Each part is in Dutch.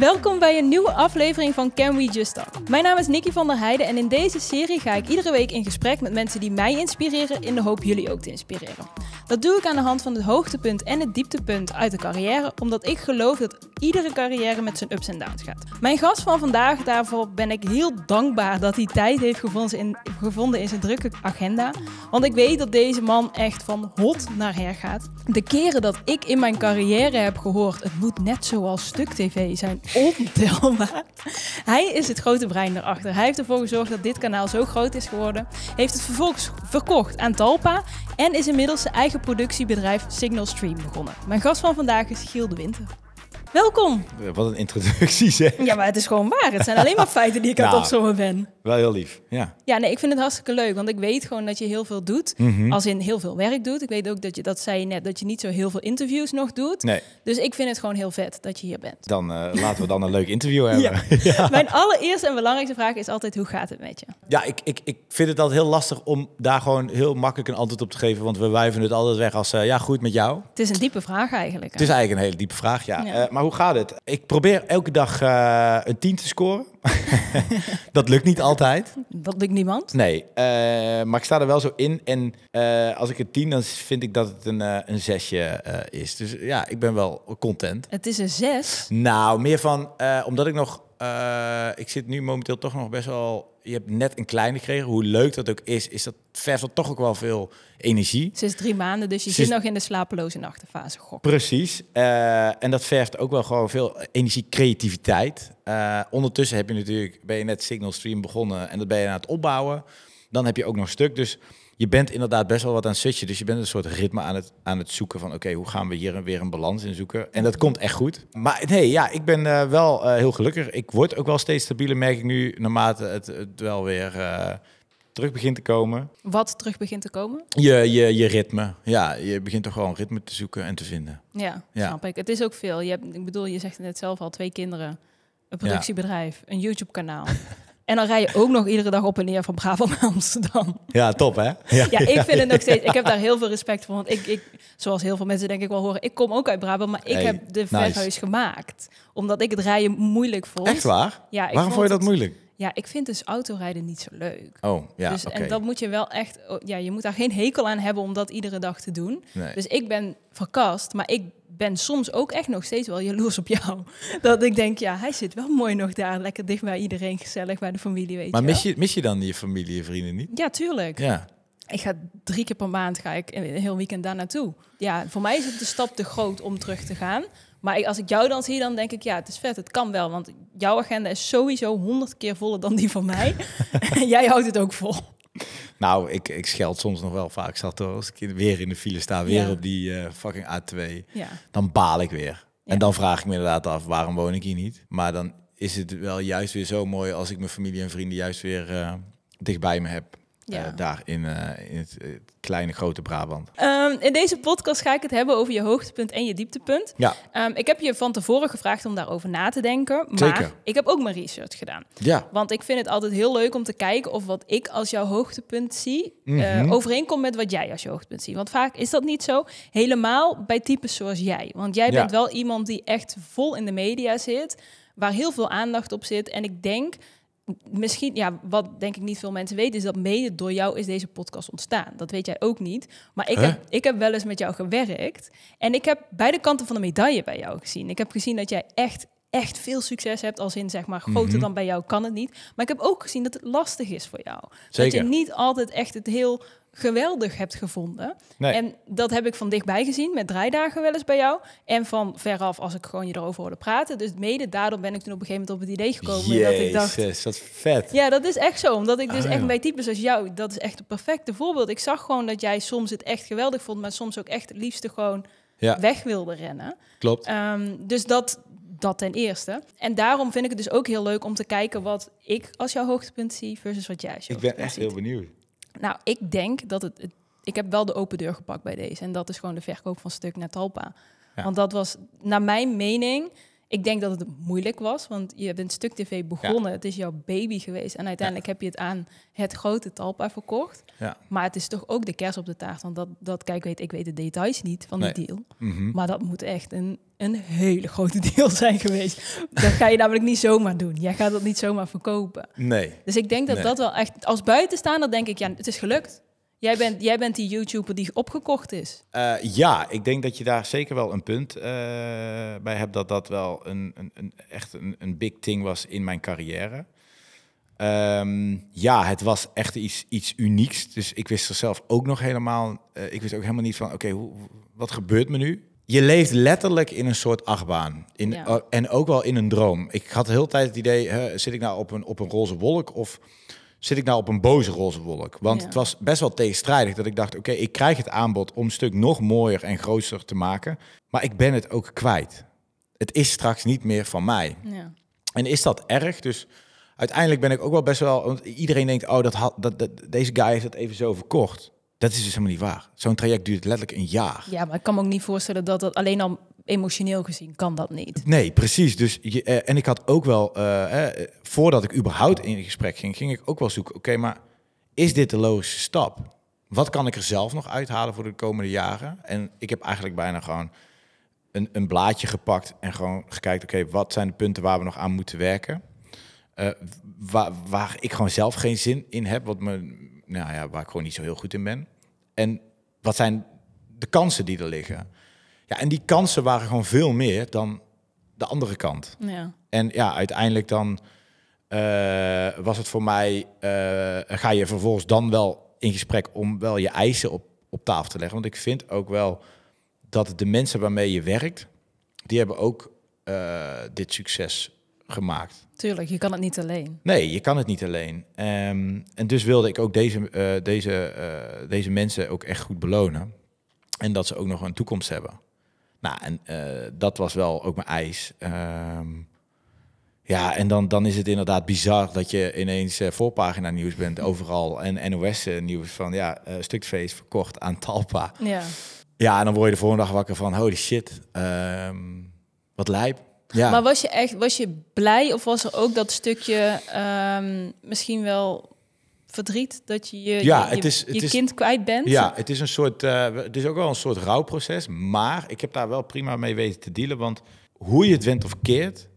Welkom bij een nieuwe aflevering van Can We Just Talk. Mijn naam is Nikki van der Heijden en in deze serie ga ik iedere week in gesprek met mensen die mij inspireren in de hoop jullie ook te inspireren. Dat doe ik aan de hand van het hoogtepunt en het dieptepunt uit de carrière, omdat ik geloof dat iedere carrière met zijn ups en downs gaat. Mijn gast van vandaag, daarvoor ben ik heel dankbaar dat hij tijd heeft gevonden in, gevonden in zijn drukke agenda. Want ik weet dat deze man echt van hot naar her gaat. De keren dat ik in mijn carrière heb gehoord, het moet net zoals stuk tv zijn ontelbaar. Hij is het grote brein erachter. Hij heeft ervoor gezorgd dat dit kanaal zo groot is geworden. Heeft het vervolgens verkocht aan Talpa. En is inmiddels zijn eigen productiebedrijf Signal Stream begonnen. Mijn gast van vandaag is Giel de Winter. Welkom. Eh, wat een introductie zeg. Ja, maar het is gewoon waar. Het zijn alleen maar feiten die ik nou, aan het nou, opzommen ben. Wel heel lief, ja. Ja, nee, ik vind het hartstikke leuk. Want ik weet gewoon dat je heel veel doet. Mhm. Als in heel veel werk doet. Ik weet ook dat je, dat zei je net, dat je niet zo heel veel interviews nog doet. Nee. Dus ik vind het gewoon heel vet dat je hier bent. Dan eh, laten we dan een leuk interview hebben. Mijn allereerste en belangrijkste vraag is altijd, hoe gaat het met je? Ja, ik, ik, ik vind het altijd heel lastig om daar gewoon heel makkelijk een antwoord op te geven. Want we wijven het altijd weg als, eh, ja, goed met jou. Het is een diepe vraag eigenlijk. Het is eigenlijk een hele diepe vraag, ja maar hoe gaat het? Ik probeer elke dag eh, een 10 te scoren. dat lukt niet altijd. Dat lukt niemand? Nee, eh, maar ik sta er wel zo in. En eh, als ik het tien, dan vind ik dat het een, eh, een zesje is. Dus ja, ik ben wel content. Het is een zes? Nou, meer van, omdat ik nog... ik zit nu momenteel toch nog best wel... Je hebt net een kleine gekregen. Hoe leuk dat ook is, is dat verft toch ook wel veel energie. Sinds drie maanden, dus je zit nog in de slapeloze nachtenfase. Gok. Precies. en dat vergt ook wel gewoon veel energie, creativiteit. Eh, ondertussen heb je natuurlijk, ben je net Signal Stream begonnen en dat ben je aan het opbouwen. Dan heb je ook nog stuk. Dus je bent inderdaad best wel wat aan het switchen. Dus je bent een soort ritme aan het, aan het zoeken van... oké, hoe gaan we hier weer een balans in zoeken? En dat komt echt goed. Maar nee, ja, ik ben eh, wel eh, heel gelukkig. Ik word ook wel steeds stabieler, merk ik nu... naarmate het, het wel weer uh, terug begint te komen. Wat terug begint te komen? Je, je, je ritme. Ja, je begint toch gewoon ritme te zoeken en te vinden. Ja, ja, snap ik. Het is ook veel. Je hebt, ik bedoel, je zegt net zelf al, twee kinderen een productiebedrijf, een YouTube-kanaal. En dan rij je ook nog iedere dag op en neer van Brabant naar Amsterdam. Ja, top hè? Ja, ik vind het nog steeds... Ik heb daar heel veel respect voor. Want ik, ik, zoals heel veel mensen denk ik wel horen... Ik kom ook uit Brabant, maar ik heb de nice. verhuis gemaakt. Omdat ik het rijden moeilijk vond. Echt waar? Ja, Waarom vond je dat moeilijk? Ja, ik vind dus autorijden niet zo leuk. Oh, ja, dus, En dat moet je wel echt... Oh, ja, je moet daar geen hekel aan hebben om dat iedere dag te doen. Dus ik ben verkast, maar ik ben soms ook echt nog steeds wel jaloers op jou. Dat ik denk, ja, hij zit wel mooi nog daar. Lekker dicht bij iedereen, gezellig bij de familie, weet maar je mis je, mis je dan je familie en vrienden niet? Ja, tuurlijk. Ja. Ik ga drie keer per maand, ga ik een heel weekend daar naartoe. Ja, voor mij is het de stap te groot om terug te gaan. Maar als ik jou dan zie, dan denk ik, ja, het is vet, het kan wel. Want jouw agenda is sowieso honderd keer voller dan die van mij. en jij houdt het ook vol. Nou, ik, ik scheld soms nog wel vaak zat hoor. Als ik weer in de file sta, weer op die eh, fucking A2, ja. dan baal ik weer. En dan vraag ik me inderdaad af, waarom woon ik hier niet? Maar dan is het wel juist weer zo mooi als ik mijn familie en vrienden juist weer eh, dichtbij me heb. Eh, daar in, eh, in het eh, kleine, grote Brabant. Ehm, in deze podcast ga ik het hebben over je hoogtepunt en je dieptepunt. Ja. Ehm, ik heb je van tevoren gevraagd om daarover na te denken. Maar ik heb ook mijn research gedaan. Ja. Want ik vind het altijd heel leuk om te kijken of wat ik als jouw hoogtepunt zie... Mm overeenkomt met wat jij als je hoogtepunt ziet. Want vaak is dat niet zo. Helemaal bij types zoals jij. Want jij bent wel iemand die echt vol in de media zit... waar heel veel aandacht op zit. En ik denk misschien, ja, wat denk ik niet veel mensen weten, is dat mede door jou is deze podcast ontstaan. Dat weet jij ook niet. Maar ik, heb, ik heb wel eens met jou gewerkt. En ik heb beide kanten van de medaille bij jou gezien. Ik heb gezien dat jij echt echt veel succes hebt, als in zeg maar groter mhm. dan bij jou kan het niet. Maar ik heb ook gezien dat het lastig is voor jou. Zeker. Dat je niet altijd echt het heel geweldig hebt gevonden. En dat heb ik van dichtbij gezien met dagen wel eens bij jou. En van veraf als ik gewoon je erover hoorde praten. Dus mede daardoor ben ik toen op een gegeven moment op het idee gekomen. dat ik dacht, dat vet. Ja, dat is echt zo. Omdat ik dus ah, echt bij types als jou, dat is echt het perfecte voorbeeld. Ik zag gewoon dat jij soms het echt geweldig vond, maar soms ook echt het liefste gewoon weg wilde rennen. Klopt. Ehm, dus dat, dat ten eerste. En daarom vind ik het dus ook heel leuk om te kijken wat ik als jouw hoogtepunt zie versus wat jij als Ik ben echt heel benieuwd. Nou, ik denk dat het, Ik heb wel de open deur gepakt bij deze. En dat is gewoon de verkoop van stuk naar Talpa. Want dat was, naar mijn mening, ik denk dat het moeilijk was, want je bent stuk tv begonnen. Het is jouw baby geweest. En uiteindelijk heb je het aan het grote Talpa verkocht. Ja. Maar het is toch ook de kerst op de taart. Want dat, dat kijk, weet, ik weet de details niet van de die deal. Mhm. Maar dat moet echt een, een hele grote deal zijn geweest. Dat ga je namelijk niet zomaar doen. Jij gaat dat niet zomaar verkopen. Nee. Dus ik denk dat dat wel echt... Als buitenstaander denk ik, ja, het is gelukt. Jij bent, jij bent die YouTuber die opgekocht is. Eh, ja, ik denk dat je daar zeker wel een punt eh, bij hebt. Dat dat wel een, een, een echt een, een, big thing was in mijn carrière. Ehm, ja, het was echt iets, iets unieks. Dus ik wist er zelf ook nog helemaal... Eh, ik wist ook helemaal niet van, oké, wat gebeurt me nu? Je leeft letterlijk in een soort achtbaan. In, en ook wel in een droom. Ik had de hele tijd het idee, zit ik nou op een, op een roze wolk of zit ik nou op een boze roze wolk? Want het was best wel tegenstrijdig dat ik dacht, oké, ik krijg het aanbod om een stuk nog mooier en groter te maken, maar ik ben het ook kwijt. Het is straks niet meer van mij. Ja. En is dat erg? Dus uiteindelijk ben ik ook wel best wel, want iedereen denkt, oh, dat had, dat, dat, deze guy heeft het even zo verkocht. Dat is dus helemaal niet waar. Zo'n traject duurt letterlijk een jaar. Ja, maar ik kan me ook niet voorstellen dat dat alleen al emotioneel gezien kan dat niet. Nee, precies. Dus je, eh, en ik had ook wel, eh, voordat ik überhaupt in gesprek ging, ging ik ook wel zoeken, oké, maar is dit de logische stap? Wat kan ik er zelf nog uithalen voor de komende jaren? En ik heb eigenlijk bijna gewoon een, een blaadje gepakt en gewoon gekeken, oké, wat zijn de punten waar we nog aan moeten werken? Eh, waar, waar, ik gewoon zelf geen zin in heb, wat me, nou ja, waar ik gewoon niet zo heel goed in ben. En wat zijn de kansen die er liggen? Ja, en die kansen waren gewoon veel meer dan de andere kant. Ja. En ja, uiteindelijk dan eh, was het voor mij, eh, ga je vervolgens dan wel in gesprek om wel je eisen op, op tafel te leggen. Want ik vind ook wel dat de mensen waarmee je werkt, die hebben ook eh, dit succes gemaakt. Tuurlijk, je kan het niet alleen. Nee, je kan het niet alleen. Ehm, en dus wilde ik ook deze, deze, deze mensen ook echt goed belonen. En dat ze ook nog een toekomst hebben. Nou, en eh, dat was wel ook mijn eis. Ehm, ja, en dan, dan is het inderdaad bizar dat je ineens eh, voorpagina nieuws bent overal. En NOS eh, nieuws van, ja, uh, stukfeest verkocht aan Talpa. Ja. ja, en dan word je de volgende dag wakker van, holy shit, ehm, wat lijp. Ja. Maar was je echt was je blij of was er ook dat stukje ehm, misschien wel verdriet dat je je, ja, het is, is, kind kwijt bent? Ja, het is een soort, eh, het is ook wel een soort rouwproces. Maar ik heb daar wel prima mee weten te dealen. Want hoe je het went of keert,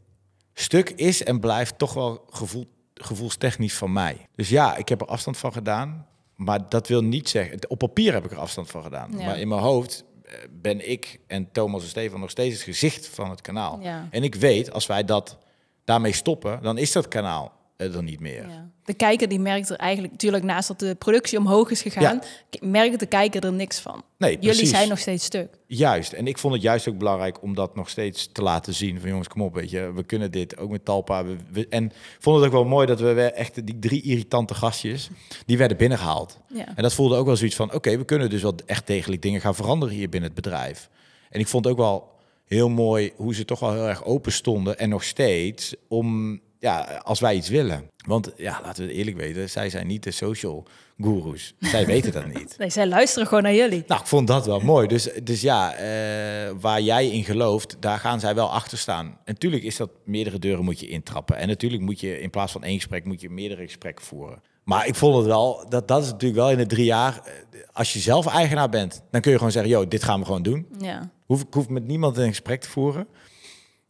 stuk is en blijft toch wel gevoel, gevoelstechnisch van mij. Dus ja, ik heb er afstand van gedaan. Maar dat wil niet zeggen. Op papier heb ik er afstand van gedaan. Maar in mijn hoofd eh, ben ik en Thomas en Stefan nog steeds het gezicht van het kanaal. Ja. En ik weet, als wij dat daarmee stoppen, dan is dat kanaal eh, dan niet meer. Ja. De kijker die merkt er eigenlijk, natuurlijk naast dat de productie omhoog is gegaan, ja. merkt de kijker er niks van. Nee, Jullie zijn nog steeds stuk. Juist, en ik vond het juist ook belangrijk om dat nog steeds te laten zien. Van jongens, kom op, weet je, we kunnen dit, ook met Talpa. We, en vond het ook wel mooi dat we echt die drie irritante gastjes, die werden binnengehaald. Ja. En dat voelde ook wel zoiets van, oké, we kunnen dus wel echt degelijk dingen gaan veranderen hier binnen het bedrijf. En ik vond ook wel heel mooi hoe ze toch wel heel erg open stonden en nog steeds om ja, als wij iets willen. Want ja, laten we eerlijk weten, zij zijn niet de social gurus. Zij weten dat niet. Nee, zij luisteren gewoon naar jullie. Nou, ik vond dat wel mooi. Dus, dus ja, eh, waar jij in gelooft, daar gaan zij wel achter staan. natuurlijk is dat meerdere deuren moet je intrappen. En natuurlijk moet je in plaats van één gesprek, moet je meerdere gesprekken voeren. Maar ik vond het wel, dat, dat is natuurlijk wel in de drie jaar, eh, als je zelf eigenaar bent, dan kun je gewoon zeggen, joh, dit gaan we gewoon doen. Ja. Hoef, ik hoef met niemand een gesprek te voeren.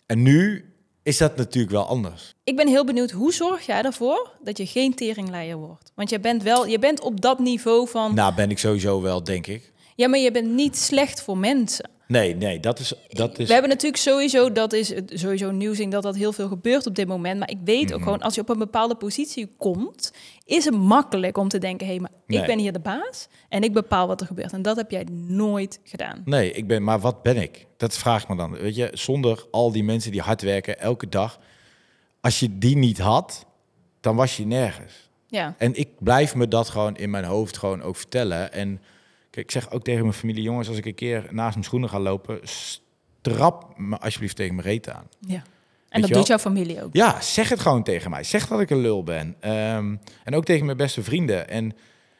En nu is dat natuurlijk wel anders. Ik ben heel benieuwd, hoe zorg jij ervoor dat je geen teringleier wordt? Want je bent wel, je bent op dat niveau van... Nou, ben ik sowieso wel, denk ik. Ja, maar je bent niet slecht voor mensen. Nee, nee, dat is, dat is... We hebben natuurlijk sowieso, dat is sowieso nieuwsing dat dat heel veel gebeurt op dit moment. Maar ik weet ook mhm. gewoon, als je op een bepaalde positie komt, is het makkelijk om te denken, hé, hey, maar ik ben hier de baas en ik bepaal wat er gebeurt. En dat heb jij nooit gedaan. Nee, ik ben, maar wat ben ik? Dat vraag me dan. Weet je, zonder al die mensen die hard werken elke dag, als je die niet had, dan was je nergens. Ja. En ik blijf me dat gewoon in mijn hoofd gewoon ook vertellen. En Kijk, ik zeg ook tegen mijn familie, jongens, als ik een keer naast mijn schoenen ga lopen, strap me alsjeblieft tegen mijn reet aan. Ja. En dat doet jouw familie ook. Ja, zeg het gewoon tegen mij. Zeg dat ik een lul ben. Ehm, en ook tegen mijn beste vrienden. En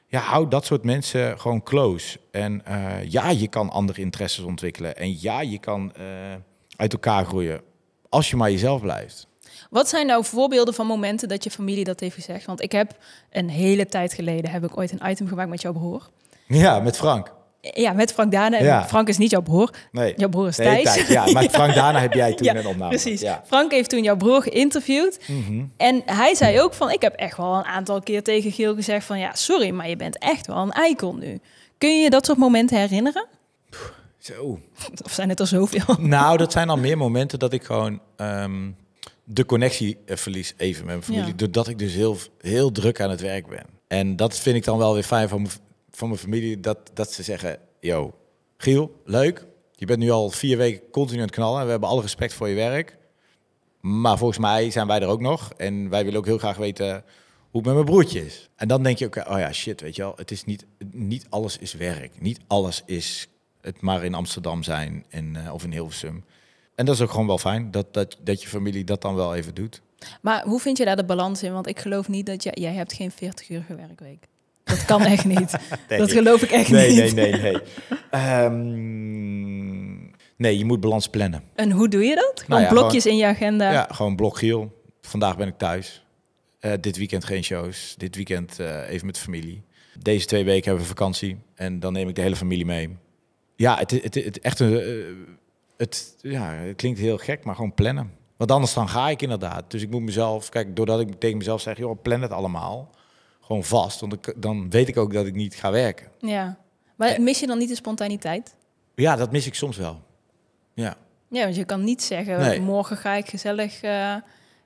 ja, hou dat soort mensen gewoon close. En eh, ja, je kan andere interesses ontwikkelen. En ja, je kan eh, uit elkaar groeien. Als je maar jezelf blijft. Wat zijn nou voorbeelden van momenten dat je familie dat heeft gezegd? Want ik heb een hele tijd geleden heb ik ooit een item gemaakt met jouw broer. Ja, met Frank. Ja, met Frank Dana. en Frank is niet jouw broer. Nee. Jouw broer is Thijs. Ja, maar Frank Dana heb jij toen ja, een opname. Precies. Ja. Frank heeft toen jouw broer geïnterviewd. Mhm. En hij zei ook van... Ik heb echt wel een aantal keer tegen Giel gezegd van... Ja, sorry, maar je bent echt wel een eikel nu. Kun je je dat soort momenten herinneren? Zo. Of zijn het er zoveel? Nou, dat zijn al meer momenten dat ik gewoon... Ehm, de connectie eh, verlies even met mijn familie. Doordat ik dus heel, heel druk aan het werk ben. En dat vind ik dan wel weer fijn van van mijn familie dat, dat ze zeggen: Yo, Giel, leuk. Je bent nu al vier weken continu aan het knallen. we hebben alle respect voor je werk. Maar volgens mij zijn wij er ook nog. En wij willen ook heel graag weten hoe het met mijn broertje is. En dan denk je ook, oh ja, shit, weet je wel. Het is niet, niet alles is werk. Niet alles is het maar in Amsterdam zijn en, eh, of in Hilversum. En dat is ook gewoon wel fijn, dat, dat, dat je familie dat dan wel even doet. Maar hoe vind je daar de balans in? Want ik geloof niet dat jij, jij hebt geen 40 uur werkweek. Dat kan echt niet. dat geloof ik echt niet. Nee, nee, nee. Um, nee, je moet balans plannen. En hoe doe je dat? Nou gewoon blokjes in je agenda? Ja, gewoon blokgiel. Vandaag ben ik thuis. Eh, dit weekend geen shows. Dit weekend eh, even met de familie. Deze twee weken hebben we vakantie. En dan neem ik de hele familie mee. Ja, het, het, het, het echt een, eh, het, ja, het klinkt heel gek, maar gewoon plannen. Want anders dan ga ik inderdaad. Dus ik moet mezelf, kijk, doordat ik tegen mezelf zeg, joh, plan het allemaal vast. Want ik, dan weet ik ook dat ik niet ga werken. Ja. Maar eh. mis je dan niet de spontaniteit? Ja, dat mis ik soms wel. Ja. Ja, want je kan niet zeggen, morgen ga ik gezellig... Uh, eh,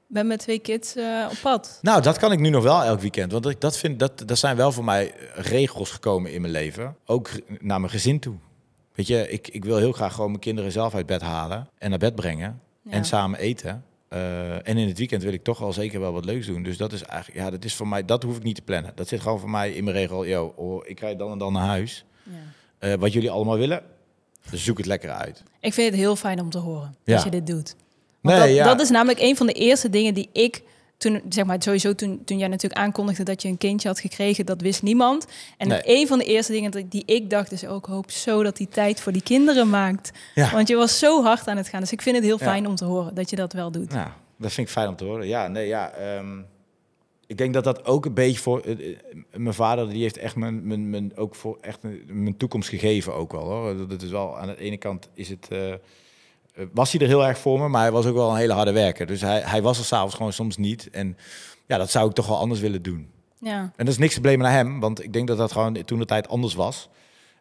ben met twee kids eh, op pad. Nou, dat kan ik nu nog wel elk weekend. Want ik dat vind, dat, dat zijn wel voor mij regels gekomen in mijn leven. Ook naar mijn gezin toe. Weet je, ik, ik wil heel graag gewoon mijn kinderen zelf uit bed halen en naar bed brengen. En samen eten. Eh, en in het weekend wil ik toch al zeker wel wat leuks doen. Dus dat is eigenlijk, ja, dat is voor mij, dat hoef ik niet te plannen. Dat zit gewoon voor mij in mijn regel. Yo, oh, ik rijd dan en dan naar huis. Ja. Eh, wat jullie allemaal willen, zoek het lekker uit. Ik vind het heel fijn om te horen als dat je dit doet. dat, dat is namelijk een van de eerste dingen die ik toen, zeg maar, sowieso toen, toen jij natuurlijk aankondigde dat je een kindje had gekregen, dat wist niemand. En een van de eerste dingen die ik dacht is ook, oh, hoop zo dat die tijd voor die kinderen maakt. Ja. Want je was zo hard aan het gaan. Dus ik vind het heel fijn om te horen dat je dat wel doet. Ja, dat vind ik fijn om te horen. Ja, nee, ja. Ehm, ik denk dat dat ook een beetje voor... Eh, eh, mijn vader, die heeft echt mijn, mijn, mijn, ook voor echt mijn, toekomst gegeven ook wel. Hoor. Dat, is wel, aan de ene kant is het... Eh, eh, was hij er heel erg voor me, maar hij was ook wel een hele harde werker. Dus hij, hij was er s'avonds gewoon soms niet. En ja, dat zou ik toch wel anders willen doen. Ja. En dat is niks te blamen naar hem, want ik denk dat dat gewoon toen de tijd anders was.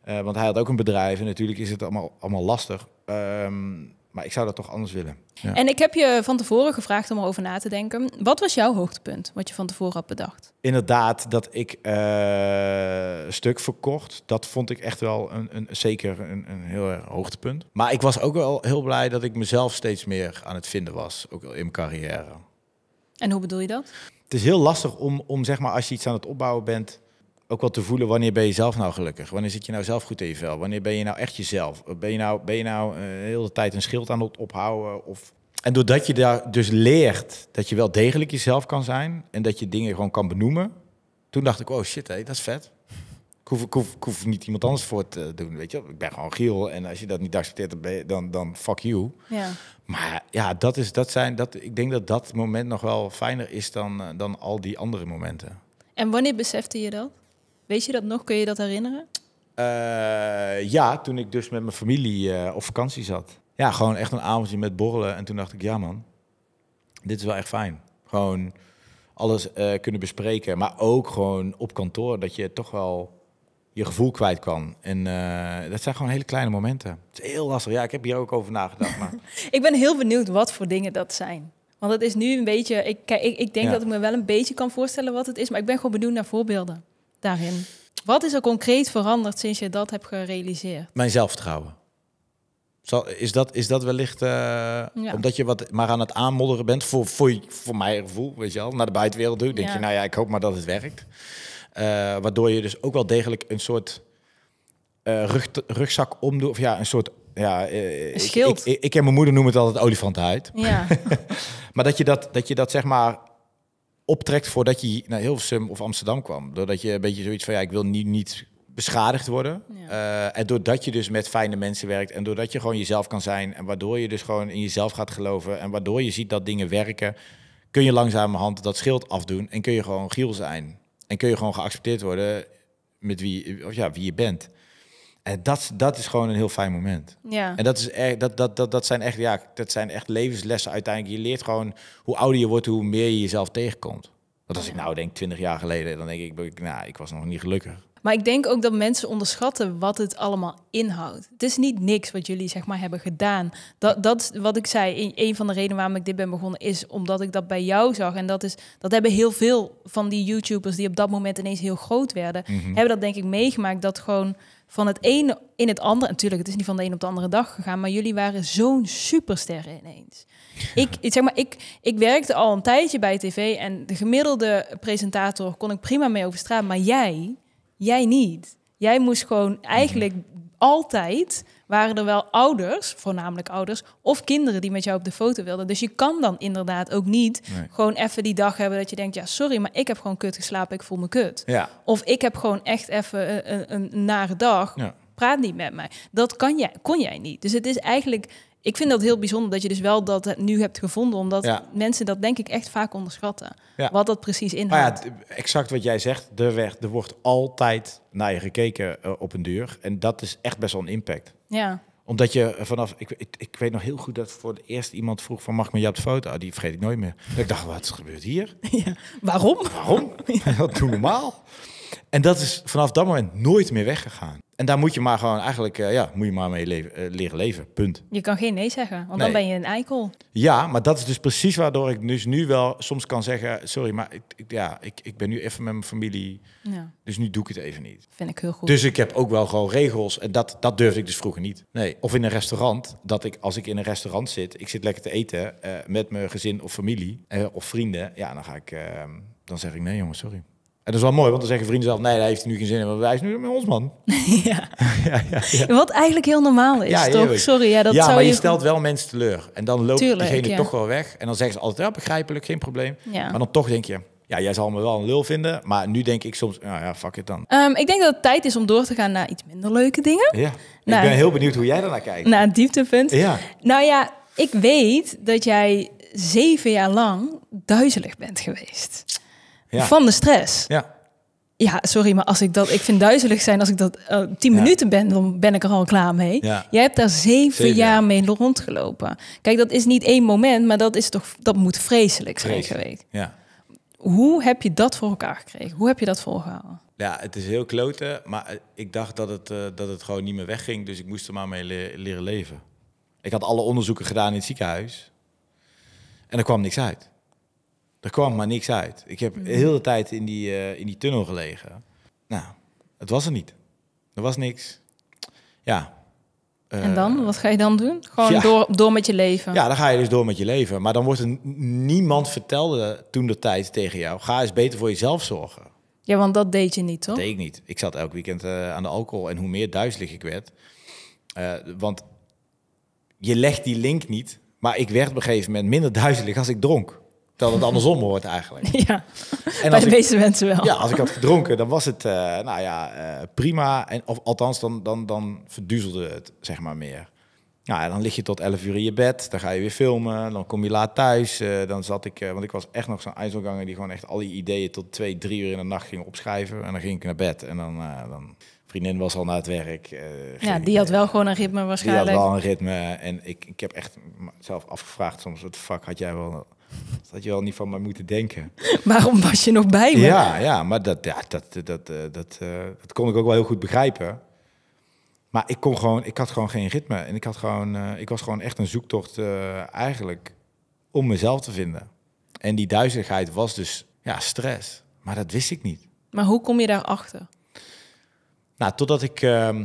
Eh, want hij had ook een bedrijf en natuurlijk is het allemaal, allemaal lastig. Ehm, maar ik zou dat toch anders willen. Ja. En ik heb je van tevoren gevraagd om erover na te denken. Wat was jouw hoogtepunt, wat je van tevoren had bedacht? Inderdaad, dat ik eh, een stuk verkocht. Dat vond ik echt wel een, een zeker een, een, heel hoogtepunt. Maar ik was ook wel heel blij dat ik mezelf steeds meer aan het vinden was. Ook in mijn carrière. En hoe bedoel je dat? Het is heel lastig om, om zeg maar, als je iets aan het opbouwen bent, ook wel te voelen wanneer ben je zelf nou gelukkig? Wanneer zit je nou zelf goed in je vel? Wanneer ben je nou echt jezelf? Ben je nou, ben je nou heel eh, de hele tijd een schild aan het ophouden? Of... En doordat je daar dus leert dat je wel degelijk jezelf kan zijn en dat je dingen gewoon kan benoemen, toen dacht ik, oh shit, hé, dat is vet. Ik hoef, ik, hoef, niet iemand anders voor te doen, weet je. Ik ben gewoon Giel en als je dat niet accepteert, dan, dan fuck you. Ja. Maar ja, dat is, dat zijn, dat, ik denk dat dat moment nog wel fijner is dan, eh, dan al die andere momenten. En wanneer besefte je dat? Weet je dat nog? Kun je dat herinneren? Eh, ja, toen ik dus met mijn familie eh, op vakantie zat. Ja, gewoon echt een avondje met borrelen. En toen dacht ik, ja man, dit is wel echt fijn. Gewoon alles eh, kunnen bespreken. Maar ook gewoon op kantoor, dat je toch wel je gevoel kwijt kan. En dat zijn gewoon hele kleine momenten. Het is heel lastig. Ja, ik heb hier ook over nagedacht. Maar... ik ben heel benieuwd wat voor dingen dat zijn. Want het is nu een beetje... Ik, ik, denk dat ik me wel een beetje kan voorstellen wat het is. Maar ik ben gewoon benieuwd naar voorbeelden daarin? Wat is er concreet veranderd sinds je dat hebt gerealiseerd? Mijn zelfvertrouwen. is, dat, is dat wellicht eh, omdat je wat maar aan het aanmodderen bent voor, voor, voor mijn gevoel, weet je wel, naar de buitenwereld toe? Denk je, nou ja, ik hoop maar dat het werkt. Eh, waardoor je dus ook wel degelijk een soort uh, rug, rugzak omdoet, of ja, een soort. Ja, ik, ik, ik, ik, en mijn moeder noemen het altijd olifantenhuid. Ja. maar dat je dat, dat je dat zeg maar optrekt voordat je naar Hilversum of Amsterdam kwam. Doordat je een beetje zoiets van, ja, ik wil nu niet beschadigd worden. Eh, en doordat je dus met fijne mensen werkt en doordat je gewoon jezelf kan zijn en waardoor je dus gewoon in jezelf gaat geloven en waardoor je ziet dat dingen werken, kun je langzamerhand dat schild afdoen en kun je gewoon Giel zijn. En kun je gewoon geaccepteerd worden met wie, of ja, wie je bent. En dat, dat is gewoon een heel fijn moment. Ja. En dat, is dat, dat, dat, dat, zijn echt, ja, dat zijn echt levenslessen uiteindelijk. Je leert gewoon hoe ouder je wordt, hoe meer je jezelf tegenkomt. Want als ik nou denk 20 jaar geleden, dan denk ik, nou, ik was nog niet gelukkig. Maar ik denk ook dat mensen onderschatten wat het allemaal inhoudt. Het is niet niks wat jullie zeg maar hebben gedaan. Dat, dat wat ik zei, een van de redenen waarom ik dit ben begonnen is omdat ik dat bij jou zag. En dat, is, dat hebben heel veel van die YouTubers die op dat moment ineens heel groot werden, mhm. hebben dat denk ik meegemaakt. Dat gewoon van het ene in het andere. Natuurlijk, het is niet van de een op de andere dag gegaan, maar jullie waren zo'n superster ineens. Ik, zeg maar, ik, ik werkte al een tijdje bij tv en de gemiddelde presentator kon ik prima mee over maar jij, jij niet. Jij moest gewoon eigenlijk altijd waren er wel ouders, voornamelijk ouders, of kinderen die met jou op de foto wilden. Dus je kan dan inderdaad ook niet gewoon even die dag hebben dat je denkt, ja sorry, maar ik heb gewoon kut geslapen, ik voel me kut. Of ik heb gewoon echt even een, een, een nare dag. praat niet met mij. Dat kan jij, kon jij niet. Dus het is eigenlijk ik vind dat heel bijzonder dat je dus wel dat nu hebt gevonden, omdat mensen dat denk ik echt vaak onderschatten. Wat dat precies inhoudt. Nou ja, exact wat jij zegt, de weg, er wordt altijd naar je gekeken eh, op een deur, En dat is echt best wel een impact. Ja omdat je vanaf, ik, ik, weet nog heel goed dat voor het eerst iemand vroeg van mag ik met foto? Ah, die vergeet ik nooit meer. ik dacht, wat gebeurt hier? Ja, waarom? Waarom? Ja. Dat doe normaal. En dat is vanaf dat moment nooit meer weggegaan. En daar moet je maar gewoon eigenlijk, eh, ja, moet je maar mee leven, eh, leren leven. Punt. Je kan geen nee zeggen, want dan ben je een eikel. Ja, maar dat is dus precies waardoor ik dus nu wel soms kan zeggen, sorry, maar ik, ja, ik, ik ben nu even met mijn familie. Ja. Dus nu doe ik het even niet. Vind ik heel goed. Dus ik heb ook wel gewoon regels en dat, dat durfde ik dus vroeger niet. Nee. Of in een restaurant, dat ik als ik in een restaurant zit, ik zit lekker te eten eh, met mijn gezin of familie of vrienden, ja, dan ga ik, ehm, dan zeg ik nee jongens, sorry. En dat is wel mooi, want dan zeggen vrienden zelf... nee, daar heeft hij nu geen zin in, want wij zijn nu met ons, man. ja. ja, ja, ja. Wat eigenlijk heel normaal is, toch? Sorry, ja, dat zou maar je, stelt wel mensen teleur. En dan loopt degene toch wel weg. En dan zeggen ze altijd, ja, begrijpelijk, geen probleem. Maar dan toch denk je... Ja, jij zal me wel een lul vinden, maar nu denk ik soms, nou ja, fuck it dan. Um, ik denk dat het tijd is om door te gaan naar iets minder leuke dingen. Ja, nou, ik ben heel benieuwd hoe jij daarnaar kijkt. Naar een dieptepunt. Ja. Nou ja, ik weet dat jij zeven jaar lang duizelig bent geweest van de stress. Ja. Ja, sorry, maar als ik dat, ik vind duizelig zijn als ik dat eh, tien minuten ben, dan ben ik er al klaar mee. Ja. Jij hebt daar zeven, jaar, mee rondgelopen. Kijk, dat is niet één moment, maar dat is toch, dat moet vreselijk zijn geweest. Ja. Hoe heb je dat voor elkaar gekregen? Hoe heb je dat volgehouden? Ja, het is heel kloten, maar eh, ik dacht dat het, eh, dat het gewoon niet meer wegging, dus ik moest er maar mee leren leven. Ik had alle onderzoeken gedaan in het ziekenhuis en er kwam niks uit. Er kwam maar niks uit. Ik heb mhm. de hele tijd in die, eh, in die tunnel gelegen. Nou, het was er niet. Er was niks. Ja. Eh, en dan? Wat ga je dan doen? Gewoon door, door met je leven? Ja, dan ga je dus door met je leven. Maar dan wordt er niemand vertelde toen de tijd tegen jou... ga eens beter voor jezelf zorgen. Ja, want dat deed je niet, toch? Dat deed ik niet. Ik zat elk weekend eh, aan de alcohol. En hoe meer duizelig ik werd... want je legt die link niet... Maar ik werd op een gegeven moment minder duizelig als ik dronk dat het andersom hoort eigenlijk. Ja, en bij de meeste mensen wel. Ja, als ik had gedronken, dan was het, eh, nou ja, eh, prima. En, of althans, dan, dan, dan het, zeg maar, meer. Nou, dan lig je tot 11 uur in je bed, dan ga je weer filmen, dan kom je laat thuis. Eh, dan zat ik, want ik was echt nog zo'n ijzelganger die gewoon echt al die ideeën tot twee, drie uur in de nacht ging opschrijven. En dan ging ik naar bed en dan... dan vriendin was al naar het werk. ja, die had wel gewoon een ritme waarschijnlijk. Die had wel een ritme. En ik, ik heb echt zelf afgevraagd soms, wat fuck had jij wel dat had je wel niet van mij moeten denken. Waarom was je nog bij me? Ja, ja maar dat, ja, dat, dat, dat, eh, dat, eh, dat kon ik ook wel heel goed begrijpen. Maar ik, kon gewoon, ik had gewoon geen ritme. En ik, had gewoon, eh, ik was gewoon echt een zoektocht eigenlijk om mezelf te vinden. En die duizeligheid was dus ja, stress. Maar dat wist ik niet. Maar hoe kom je daarachter? Nou, totdat ik ehm,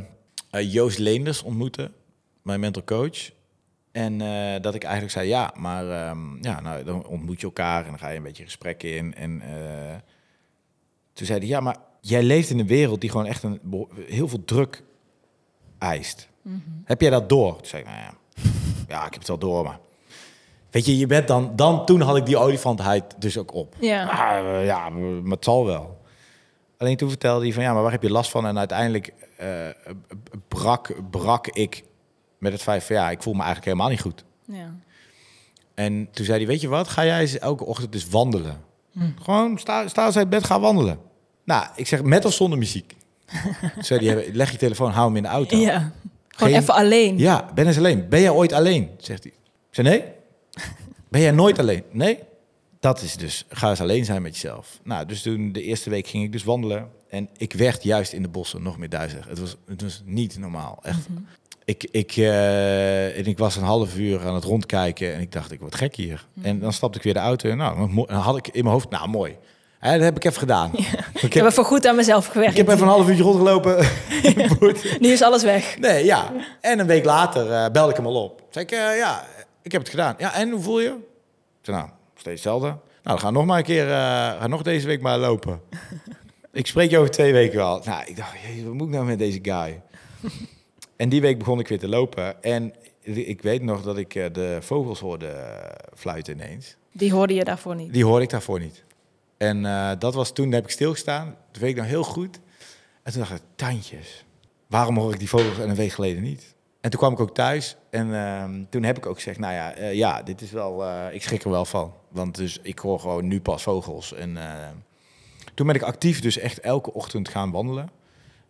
Joost Leenders ontmoette, mijn mental coach. En eh, dat ik eigenlijk zei, ja, maar ehm, ja, nou, dan ontmoet je elkaar en dan ga je een beetje gesprekken in. En eh, toen zei hij, ja, maar jij leeft in een wereld die gewoon echt een, heel veel druk eist. Mhm. Heb jij dat door? Toen zei ik, nou ja, ja, ik heb het wel door, maar... Weet je, je bent dan, dan toen had ik die olifantheid dus ook op. Ja, eh, ja maar het zal wel. Alleen toen vertelde hij van ja, maar waar heb je last van? En uiteindelijk brak, brak ik met het vijf. ja, ik voel me eigenlijk helemaal niet goed. Ja. En toen zei hij, weet je wat, ga jij elke ochtend dus wandelen. Hm. Gewoon, sta, sta eens uit bed, ga wandelen. Nou, ik zeg met of zonder muziek. toen zei hij, leg je telefoon, hou hem in de auto. Ja, gewoon even alleen. Ja, ben eens alleen. Ben jij ooit alleen? Zegt hij. Ik nee. ben jij nooit alleen? Nee. Dat is dus, ga eens alleen zijn met jezelf. Nou, dus toen de eerste week ging ik dus wandelen. En ik werd juist in de bossen nog meer duizelig. Het was, het was niet normaal, echt. Mhm ik, ik, eh, en ik was een half uur aan het rondkijken en ik dacht, ik word gek hier. Mhm. En dan stapte ik weer de auto en nou, dan had ik in mijn hoofd, nou mooi. En dat heb ik even gedaan. Ja. Ik, heb, ik goed aan mezelf gewerkt. Ik heb even een half uurtje rondgelopen. nu is alles weg. Nee, ja. En een week later bel eh, belde ik hem al op. Zeg ik, eh, ja, ik heb het gedaan. Ja, en hoe voel je? Ik nou, steeds hetzelfde. Nou, dan gaan nog maar een keer, ga nog deze week maar lopen. ik spreek je over twee weken wel. Nou, ik dacht, jezus, wat moet ik nou met deze guy? En die week begon ik weer te lopen. En ik weet nog dat ik eh, de vogels hoorde fluiten ineens. Die hoorde je daarvoor niet? Die hoorde ik daarvoor niet. En eh, dat was toen, heb ik stilgestaan. Dat weet ik nog heel goed. En toen dacht ik, tandjes. Waarom hoor ik die vogels een week geleden niet? En toen kwam ik ook thuis en ehm, toen heb ik ook gezegd, nou ja, eh, ja, dit is wel, ik schrik er wel van. Want dus ik hoor gewoon nu pas vogels. En toen ben ik actief dus echt elke ochtend gaan wandelen.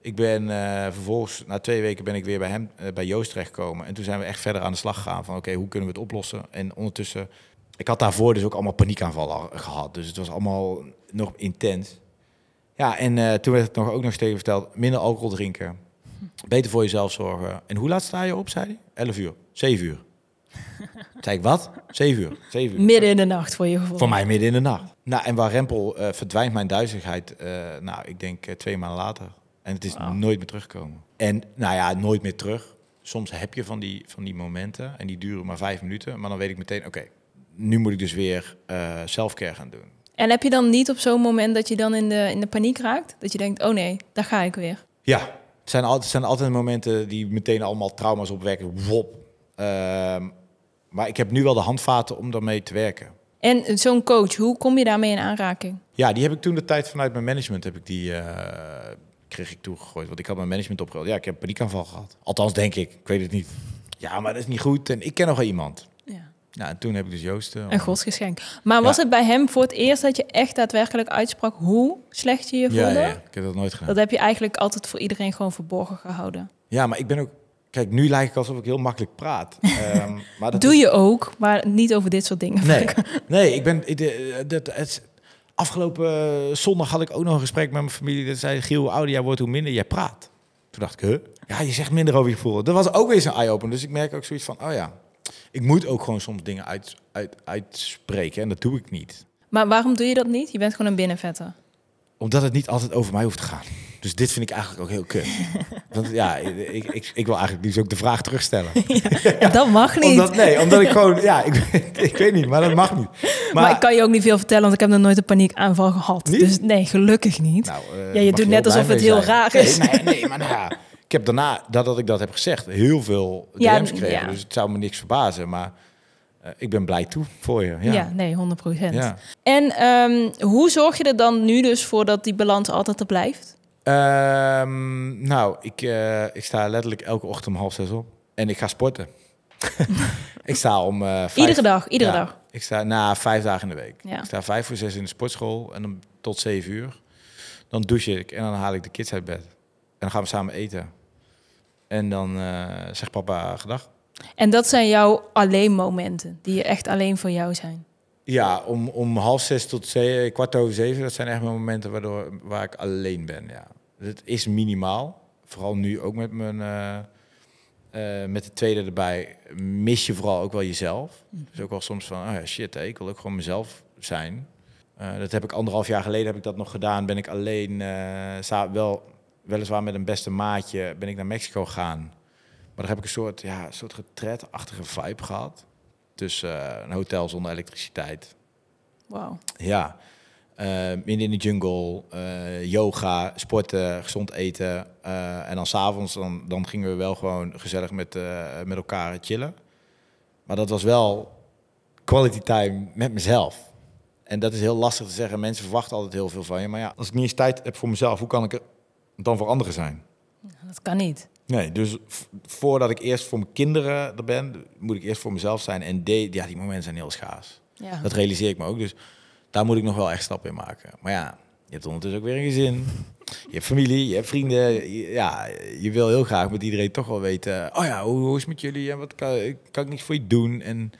Ik ben eh, vervolgens, na twee weken ben ik weer bij hem, eh, bij Joost terechtgekomen. En toen zijn we echt verder aan de slag gegaan van oké, hoe kunnen we het oplossen? En ondertussen, ik had daarvoor dus ook allemaal paniekaanvallen gehad. Dus het was allemaal nog intens. Ja, en eh, toen werd het nog, ook nog steeds verteld, minder alcohol drinken. Beter voor jezelf zorgen. En hoe laat sta je op, zei hij? 11 uur, 7 uur. zei ik, wat? 7 uur, 7 uur. Midden in de nacht voor je gevoel. Voor mij midden in de nacht. Nou, en waar Rempel verdwijnt mijn duizigheid nou, ik denk twee maanden later en het is nooit meer terugkomen. En nou ja, nooit meer terug. Soms heb je van die, van die momenten en die duren maar vijf minuten. Maar dan weet ik meteen, oké, nu moet ik dus weer zelfcare eh, gaan doen. En heb je dan niet op zo'n moment dat je dan in de, in de paniek raakt? Dat je denkt, oh nee, daar ga ik weer. Ja, het zijn, altijd, zijn altijd momenten die meteen allemaal trauma's opwekken. Wop. Ehm, maar ik heb nu wel de handvaten om daarmee te werken. En zo'n coach, hoe kom je daarmee in aanraking? Ja, die heb ik toen de tijd vanuit mijn management heb ik die, eh, kreeg ik toegegooid. Want ik had mijn management opgehaald. Ja, ik heb een paniekaanval gehad. Althans, denk ik. Ik weet het niet. Ja, maar dat is niet goed. En ik ken nog wel iemand. Ja. Nou, en toen heb ik dus Joost... een godsgeschenk. Maar was het bij hem voor het eerst dat je echt daadwerkelijk uitsprak hoe slecht je je voelde? Ja, ja, ik heb dat nooit gedaan. Dat heb je eigenlijk altijd voor iedereen gewoon verborgen gehouden. Ja, maar ik ben ook... Kijk, nu lijkt ik alsof ik heel makkelijk praat. Ehm, maar dat Doe je ook, maar niet over dit soort dingen. Nee, nee ik ben... dat, het, Afgelopen eh, zondag had ik ook nog een gesprek met mijn familie. Dat zei Giel, hoe ouder jij wordt, hoe minder jij praat. Toen dacht ik, huh? Ja, je zegt minder over je gevoel. Dat was ook weer zo'n eye-opener. Dus ik merk ook zoiets van, oh ja, ik moet ook gewoon soms dingen uit, uit, uitspreken. En dat doe ik niet. Maar waarom doe je dat niet? Je bent gewoon een binnenvetter. Omdat het niet altijd over mij hoeft te gaan. Dus dit vind ik eigenlijk ook heel kut. Want ja, ik, ik, ik wil eigenlijk dus ook de vraag terugstellen. dat mag niet. Omdat, nee, omdat ik gewoon, ja, ik, ik weet niet, maar dat mag niet. Maar, ik kan je ook niet veel vertellen, want ik heb nog nooit een paniekaanval gehad. Dus nee, gelukkig niet. Nou, eh, ja, je doet net alsof het heel raar is. Nee, nee, maar nou, ja, ik heb daarna, nadat ik dat heb gezegd, heel veel DM's gekregen. Dus het zou me niks verbazen, maar... Eh, ik ben blij toe voor je. Ja, ja nee, 100 procent. Ja. En ehm, hoe zorg je er dan nu dus voor dat die balans altijd er blijft? Ehm, nou, ik, eh, ik sta letterlijk elke ochtend om half zes op. En ik ga sporten. ik sta om... Eh, iedere dag, iedere dag. Ik sta na vijf dagen in de week. Ja. Ik sta vijf voor zes in de sportschool en dan tot zeven uur. Dan douche ik en dan haal ik de kids uit bed. En dan gaan we samen eten. En dan uh, zegt papa gedag. En dat zijn jouw alleen momenten, die echt alleen voor jou zijn? Ja, om, om half zes tot kwart over zeven, dat zijn echt mijn momenten waardoor, waar ik alleen ben. Ja. Het is minimaal. Vooral nu ook met mijn. Eh, eh, met de tweede erbij mis je vooral ook wel jezelf. Dus ook wel soms van, oh ja, shit, ik wil ook gewoon mezelf zijn. Eh, dat heb ik anderhalf jaar geleden heb ik dat nog gedaan. Ben ik alleen, wel, weliswaar met een beste maatje, ben ik naar Mexico gegaan. Maar daar heb ik een soort, ja, soort vibe gehad. Dus een hotel zonder elektriciteit. Wauw. Ja. Eh, midden in de jungle, eh, yoga, sporten, gezond eten. en dan s'avonds dan, dan gingen we wel gewoon gezellig met, met elkaar chillen. Maar dat was wel quality time met mezelf. En dat is heel lastig te zeggen. Mensen verwachten altijd heel veel van je. Maar ja, als ik niet eens tijd heb voor mezelf, hoe kan ik er dan voor anderen zijn? Dat kan niet. Nee, dus voordat ik eerst voor mijn kinderen er ben, moet ik eerst voor mezelf zijn. En de, ja, die momenten zijn heel schaars. Ja. Dat realiseer ik me ook. Dus daar moet ik nog wel echt stappen in maken. Maar ja, je hebt ondertussen ook weer een gezin. Je hebt familie, je hebt vrienden. Ja, je wil heel graag met iedereen toch wel weten. Oh ja, hoe, is het met jullie? En wat kan, kan ik niks voor je doen? En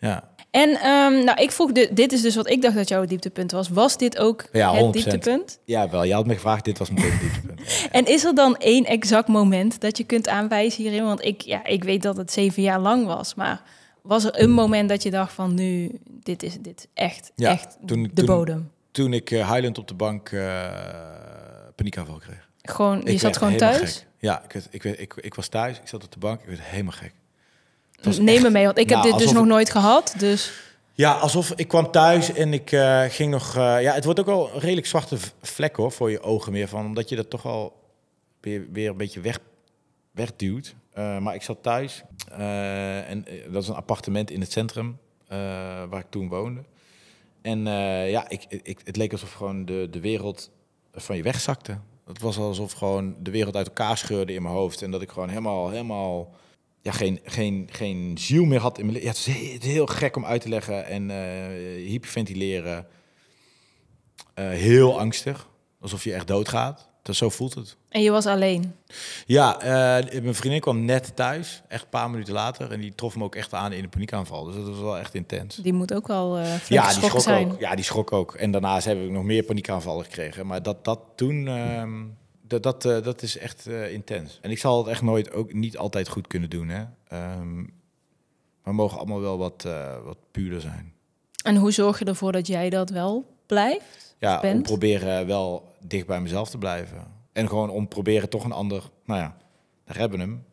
ja, en ehm, nou, ik vroeg, dit is dus wat ik dacht dat jouw dieptepunt was. Was dit ook het dieptepunt? Ja, wel. Je had me gevraagd, dit was mijn dieptepunt. en is er dan één exact moment dat je kunt aanwijzen hierin? Want ik, ja, ik weet dat het zeven jaar lang was, maar was er een moment dat je dacht van nu, dit is dit echt, ja, echt de bodem? Toen ik uh, op de bank uh, paniekaanval kreeg. Gewoon, je zat gewoon thuis? Ja, ik, werd, ik, ik, ik was thuis, ik zat op de bank, ik werd helemaal gek. Neem me mee, want ik heb nou, dit dus nog nooit gehad. Dus. Ja, alsof ik kwam thuis en ik eh, ging nog... Eh, ja, het wordt ook al redelijk zwarte vlek hoor, voor je ogen meer. Van, omdat je dat toch al weer, weer een beetje weg, wegduwt. Eh, maar ik zat thuis. en dat is een appartement in het centrum waar ik toen woonde. En ja, ik, ik, het leek alsof gewoon de, de wereld van je wegzakte. Het was alsof gewoon de wereld uit elkaar scheurde in mijn hoofd. En dat ik gewoon helemaal, helemaal ja, geen, geen, geen ziel meer had in mijn leven. Ja, het is heel, gek om uit te leggen en eh, hyperventileren. Eh, heel angstig, alsof je echt doodgaat. Dat, zo voelt het. En je was alleen? Ja, eh, mijn vriendin kwam net thuis, echt een paar minuten later. En die trof me ook echt aan in een paniekaanval. Dus dat was wel echt intens. Die moet ook wel uh, ja, die schok Ook. Ja, die schrok ook. En daarnaast heb ik nog meer paniekaanvallen gekregen. Maar dat, dat toen... Ehm, dat, dat, eh, dat is echt eh, intens. En ik zal het echt nooit, ook niet altijd goed kunnen doen. Hè? Ehm, maar we mogen allemaal wel wat, eh, wat puurder zijn. En hoe zorg je ervoor dat jij dat wel blijft? Ja, bent? om proberen wel dicht bij mezelf te blijven. En gewoon om proberen toch een ander, nou ja, hebben hem,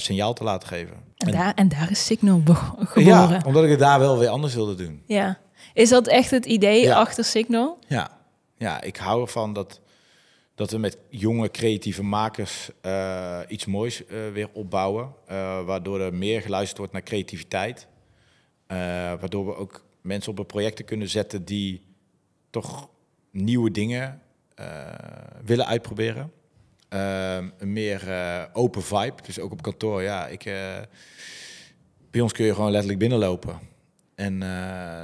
signaal te laten geven. En, daar, en daar is Signal geboren. Ja, omdat ik het daar wel weer anders wilde doen. Ja. Is dat echt het idee achter Signal? Ja. ja, ik hou ervan dat dat we met jonge creatieve makers eh, iets moois eh, weer opbouwen. Eh, waardoor er meer geluisterd wordt naar creativiteit. waardoor we ook mensen op projecten kunnen zetten die toch nieuwe dingen willen uitproberen. een meer open vibe. Dus ook op kantoor. Ja, ik, bij ons kun je gewoon letterlijk binnenlopen. En eh,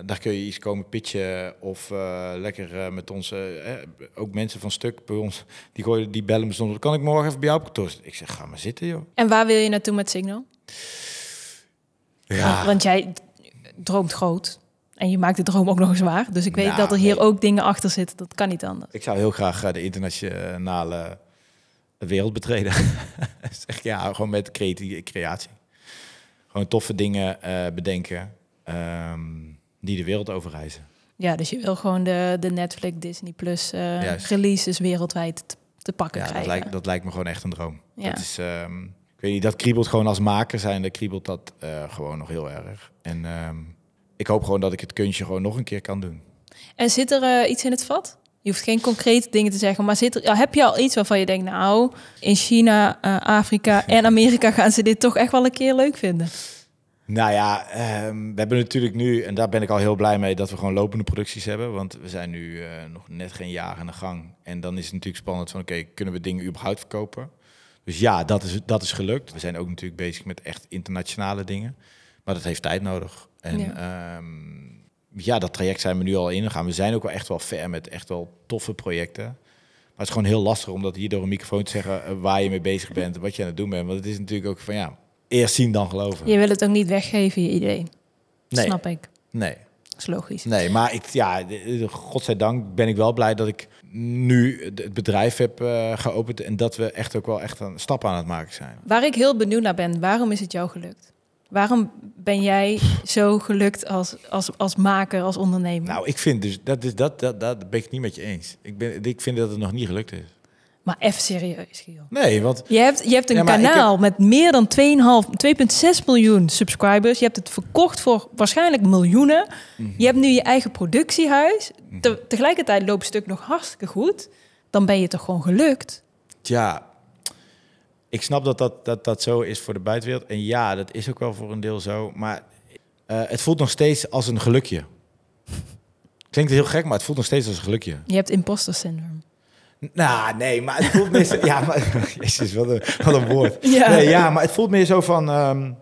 daar kun je iets komen pitchen of eh, lekker eh, met onze ook mensen van stuk bij ons, die, gooien, die bellen zonder. kan ik morgen even bij jou op kantoor Ik zeg, ga maar zitten joh. En waar wil je naartoe met Signal? Ja. Want, jij droomt groot en je maakt de droom ook nog eens waar. Dus ik weet nou, dat er hier ook dingen achter zitten, dat kan niet anders. Ik zou heel graag de internationale wereld betreden. zeg, ja, gewoon met creatie. Gewoon toffe dingen bedenken Ehm, die de wereld overreizen. Ja, dus je wil gewoon de, de Netflix, Disney Plus eh, releases wereldwijd te, pakken ja, krijgen. Dat lijkt, dat lijkt me gewoon echt een droom. Ja. Dat is, ehm, ik weet niet, dat kriebelt gewoon als maker zijn, dat kriebelt dat eh, gewoon nog heel erg. En ehm, ik hoop gewoon dat ik het kunstje gewoon nog een keer kan doen. En zit er eh, iets in het vat? Je hoeft geen concrete dingen te zeggen, maar zit er, heb je al iets waarvan je denkt, nou, in China, Afrika en Amerika gaan ze dit toch echt wel een keer leuk vinden? Nou ja, ehm, we hebben natuurlijk nu, en daar ben ik al heel blij mee, dat we gewoon lopende producties hebben. Want we zijn nu eh, nog net geen jaar aan de gang. En dan is het natuurlijk spannend van, oké, kunnen we dingen überhaupt verkopen? Dus ja, dat is, dat is gelukt. We zijn ook natuurlijk bezig met echt internationale dingen. Maar dat heeft tijd nodig. En ja, ehm, ja dat traject zijn we nu al ingegaan. We zijn ook wel echt wel ver met echt wel toffe projecten. Maar het is gewoon heel lastig om dat hier door een microfoon te zeggen eh, waar je mee bezig bent, wat je aan het doen bent. Want het is natuurlijk ook van ja, eerst zien dan geloven. Je wil het ook niet weggeven, je idee. Nee. Snap ik. Nee. Dat is logisch. Nee, maar ik, ja, godzijdank ben ik wel blij dat ik nu het bedrijf heb eh, geopend en dat we echt ook wel echt een stap aan het maken zijn. Waar ik heel benieuwd naar ben, waarom is het jou gelukt? Waarom ben jij zo gelukt als, als, als maker, als ondernemer? Nou, ik vind dus, dat, is, dat, dat, dat ben ik niet met je eens. Ik, ben, ik vind dat het nog niet gelukt is. Maar even serieus, Giel. Nee, want... Je hebt, je hebt een kanaal met meer dan 2,5, 2,6 miljoen subscribers. Je hebt het verkocht voor waarschijnlijk miljoenen. Mhm. Je hebt nu je eigen productiehuis. Mhm. tegelijkertijd loopt het stuk nog hartstikke goed. Dan ben je toch gewoon gelukt? Ja, ik snap dat dat, dat dat zo is voor de buitenwereld. En ja, dat is ook wel voor een deel zo. Maar eh, het voelt nog steeds als een gelukje. Klinkt heel gek, maar het voelt nog steeds als een gelukje. Je hebt imposter syndroom. Nou, nee, maar het voelt meer zo... ja, maar, jezus, wat een, wat een woord. Ja. Nee, ja, maar het voelt meer zo van... Ehm,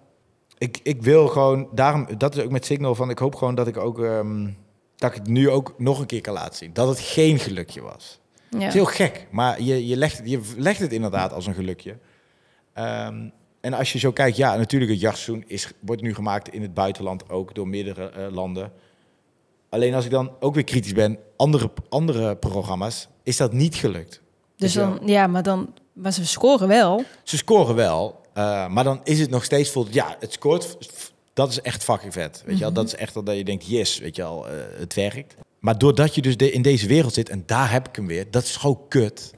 ik, ik wil gewoon... Daarom, dat is ook met Signal van... Ik hoop gewoon dat ik ook... Ehm, dat ik het nu ook nog een keer kan laten zien. Dat het geen gelukje was. Het is heel gek, maar je, je, legt, je legt het inderdaad als een gelukje. Ehm, en als je zo kijkt, ja, natuurlijk het jachtseizoen wordt nu gemaakt in het buitenland ook door meerdere eh, landen. Alleen als ik dan ook weer kritisch ben, andere, andere programma's, is dat niet gelukt. Dus dan, ja, maar dan, maar ze scoren wel. Ze scoren wel, eh, maar dan is het nog steeds vol. Ja, het scoort. Dat is echt fucking vet. Weet je wel? Mhm. Dat is echt dat je denkt, yes, weet je al, eh, het werkt. Maar doordat je dus de, in deze wereld zit, en daar heb ik hem weer, dat is gewoon kut.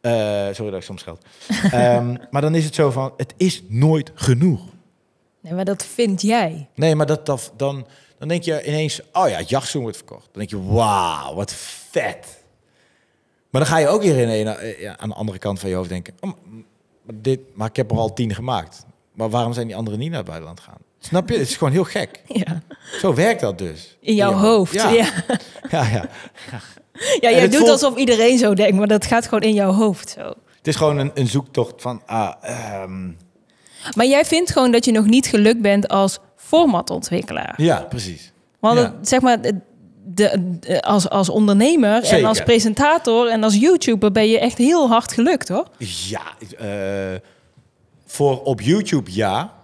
Eh, sorry dat ik soms geld. Ehm, maar dan is het zo van, het is nooit genoeg. Nee, maar dat vind jij. Nee, maar dat, dat dan dan denk je ineens, oh ja, het jachtzoen wordt verkocht. Dan denk je, wauw, wat vet. Maar dan ga je ook weer in, eh, aan de andere kant van je hoofd denken, oh, maar, dit, maar ik heb er al tien gemaakt. Maar waarom zijn die anderen niet naar het buitenland gaan? Snap je? Het is gewoon heel gek. Ja. Zo werkt dat dus. In jouw, hoofd. Ja. Ja, ja. ja. jij doet alsof iedereen zo denkt, maar dat gaat gewoon in jouw hoofd zo. Het is gewoon een, een zoektocht van... Ah, ehm. Maar jij vindt gewoon dat je nog niet gelukt bent als format ontwikkelen. Ja, precies. Want zeg maar, de, als, als ondernemer en als presentator en als YouTuber ben je echt heel hard gelukt, hoor. Ja, eh, voor op YouTube ja.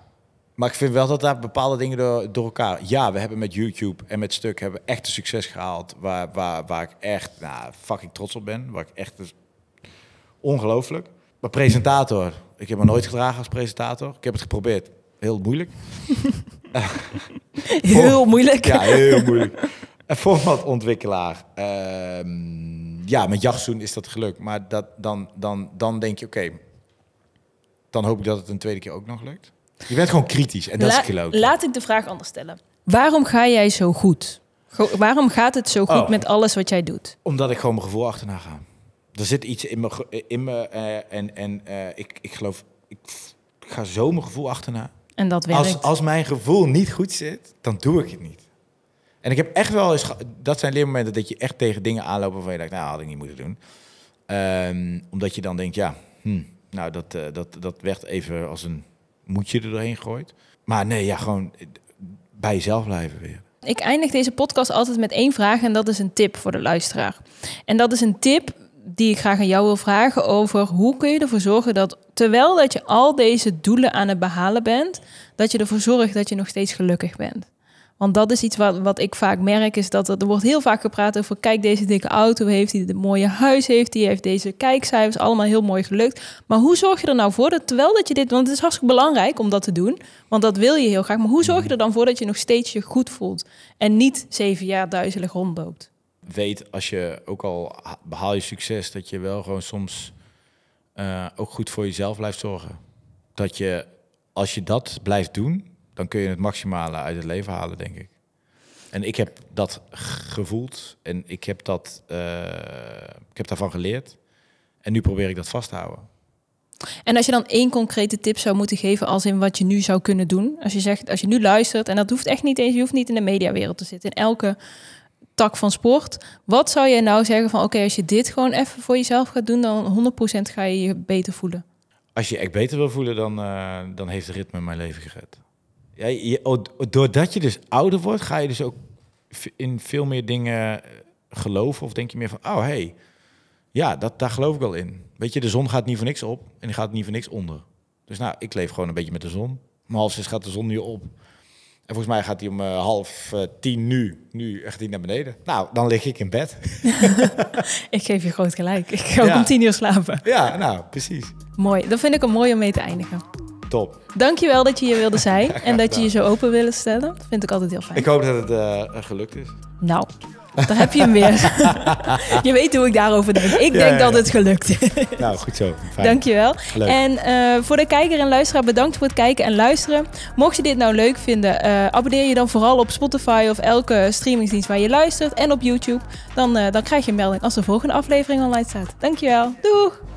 Maar ik vind wel dat daar bepaalde dingen door, door, elkaar... Ja, we hebben met YouTube en met Stuk hebben echt een succes gehaald... waar, waar, waar ik echt nou, fucking trots op ben. Waar ik echt... Dus ongelooflijk. Maar presentator... Ik heb me nooit gedragen als presentator. Ik heb het geprobeerd. Heel moeilijk. heel moeilijk. Ja, heel moeilijk. Een formatontwikkelaar. Ehm, ja, met jachtzoen is dat gelukt. Maar dat, dan, dan, dan denk je, oké, dan hoop ik dat het een tweede keer ook nog lukt. Je bent gewoon kritisch en dat is kiloot. Laat ik de vraag anders stellen. Waarom ga jij zo goed? waarom gaat het zo goed oh. met alles wat jij doet? Omdat ik gewoon mijn gevoel achterna ga. Er zit iets in me, in me eh, en, en eh, ik, ik geloof, ik ga zo mijn gevoel achterna. En dat werkt. Als, als mijn gevoel niet goed zit, dan doe ik het niet. En ik heb echt wel eens... Dat zijn leermomenten dat je echt tegen dingen aanloopt... waarvan je denkt, nou, had ik niet moeten doen. Ehm, omdat je dan denkt, ja, hm, nou, dat, eh, dat, dat werd even als een moedje er doorheen gegooid. Maar nee, ja, gewoon bij jezelf blijven weer. Ik eindig deze podcast altijd met één vraag en dat is een tip voor de luisteraar. En dat is een tip die ik graag aan jou wil vragen over hoe kun je ervoor zorgen dat terwijl dat je al deze doelen aan het behalen bent, dat je ervoor zorgt dat je nog steeds gelukkig bent. Want dat is iets wat, wat ik vaak merk, is dat er, er wordt heel vaak gepraat over, kijk deze dikke auto heeft, die het mooie huis heeft, die heeft deze kijkcijfers, allemaal heel mooi gelukt. Maar hoe zorg je er nou voor dat terwijl dat je dit, want het is hartstikke belangrijk om dat te doen, want dat wil je heel graag, maar hoe zorg je er dan voor dat je nog steeds je goed voelt en niet zeven jaar duizelig rondloopt? weet als je ook al behaal je succes, dat je wel gewoon soms eh, ook goed voor jezelf blijft zorgen. Dat je, als je dat blijft doen, dan kun je het maximale uit het leven halen, denk ik. En ik heb dat gevoeld en ik heb, dat, eh, ik heb daarvan geleerd. En nu probeer ik dat vast te houden. En als je dan één concrete tip zou moeten geven, als in wat je nu zou kunnen doen. Als je zegt, als je nu luistert, en dat hoeft echt niet eens, je hoeft niet in de mediawereld te zitten. In elke tak van sport. Wat zou jij nou zeggen van oké, als je dit gewoon even voor jezelf gaat doen, dan 100% ga je je beter voelen? Als je echt beter wil voelen, dan, eh, dan heeft de ritme mijn leven gered. Ja, je, doordat je dus ouder wordt, ga je dus ook in veel meer dingen eh, geloven. Of denk je meer van, oh hey, ja, dat, daar geloof ik wel in. Weet je, de zon gaat niet voor niks op en gaat niet voor niks onder. Dus nou, ik leef gewoon een beetje met de zon. Maar als is gaat de zon nu op. En volgens mij gaat hij om eh, half eh, tien nu. Nu echt die naar beneden. Nou, dan lig ik in bed. ik geef je groot gelijk. Ik ga ook om tien uur slapen. Ja, nou, precies. Mooi. Dat vind ik een mooi om mee te eindigen. Top. Dankjewel dat je hier wilde zijn en dat je je zo open wilde stellen. Dat vind ik altijd heel fijn. Ik hoop dat het eh, gelukt is. Nou, daar heb je hem weer. je weet hoe ik daarover denk. Ik denk dat het gelukt is. Nou, goed zo. Dankjewel. En eh, voor de kijker en luisteraar, bedankt voor het kijken en luisteren. Mocht je dit nou leuk vinden, eh, abonneer je dan vooral op Spotify of elke streamingsdienst waar je luistert. En op YouTube. Dan, eh, dan krijg je een melding als de volgende aflevering online staat. Dankjewel. Doeg!